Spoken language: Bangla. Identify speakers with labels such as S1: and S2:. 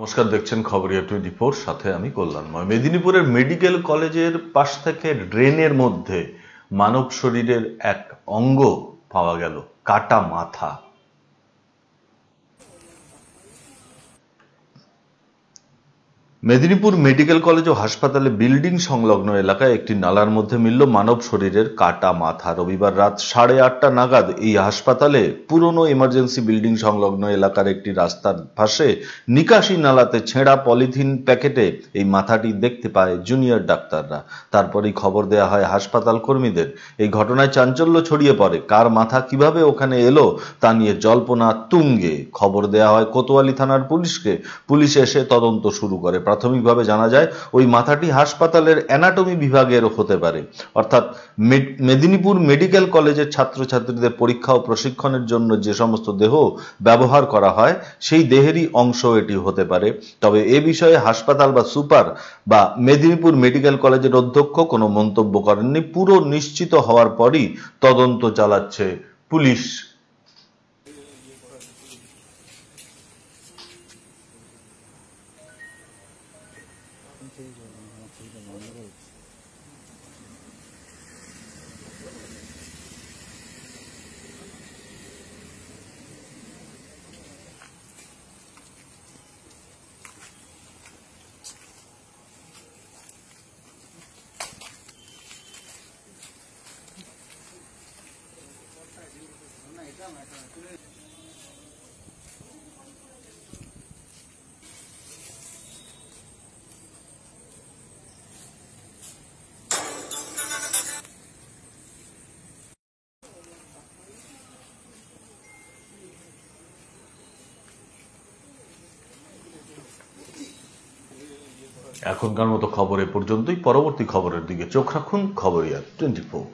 S1: নমস্কার দেখছেন খবরিয়া টোয়েন্টি ফোর সাথে আমি কল্যাণময় মেদিনীপুরের মেডিকেল কলেজের পাশ থেকে ড্রেনের মধ্যে মানব শরীরের এক অঙ্গ পাওয়া গেল কাটা মাথা মেদিনীপুর মেডিকেল কলেজ ও হাসপাতালে বিল্ডিং সংলগ্ন এলাকায় একটি নালার মধ্যে মিলল মানব শরীরের কাটা মাথা রবিবার রাত সাড়ে আটটা নাগাদ এই হাসপাতালে পুরনো ইমার্জেন্সি বিল্ডিং সংলগ্ন এলাকার একটি রাস্তার পাশে নিকাশি নালাতে ছেঁড়া পলিথিন প্যাকেটে এই মাথাটি দেখতে পায় জুনিয়র ডাক্তাররা তারপরেই খবর দেয়া হয় হাসপাতাল কর্মীদের এই ঘটনায় চাঞ্চল্য ছড়িয়ে পড়ে কার মাথা কিভাবে ওখানে এলো তা নিয়ে জল্পনা তুঙ্গে খবর দেয়া হয় কোতোয়ালি থানার পুলিশকে পুলিশ এসে তদন্ত শুরু করে প্রাথমিকভাবে জানা যায় ওই মাথাটি হাসপাতালের অ্যানাটমি বিভাগের হতে পারে অর্থাৎ মেদিনীপুর মেডিকেল কলেজের ছাত্রছাত্রীদের পরীক্ষা ও প্রশিক্ষণের জন্য যে সমস্ত দেহ ব্যবহার করা হয় সেই দেহেরই অংশ এটি হতে পারে তবে এ বিষয়ে হাসপাতাল বা সুপার বা মেদিনীপুর মেডিকেল কলেজের অধ্যক্ষ কোনো মন্তব্য করেননি পুরো নিশ্চিত হওয়ার পরই তদন্ত চালাচ্ছে পুলিশ 我哪一站来着？对。এখনকার মতো খবর এ পর্যন্তই পরবর্তী খবরের দিকে চোখ রাখুন খবরিয়া টোয়েন্টি ফোর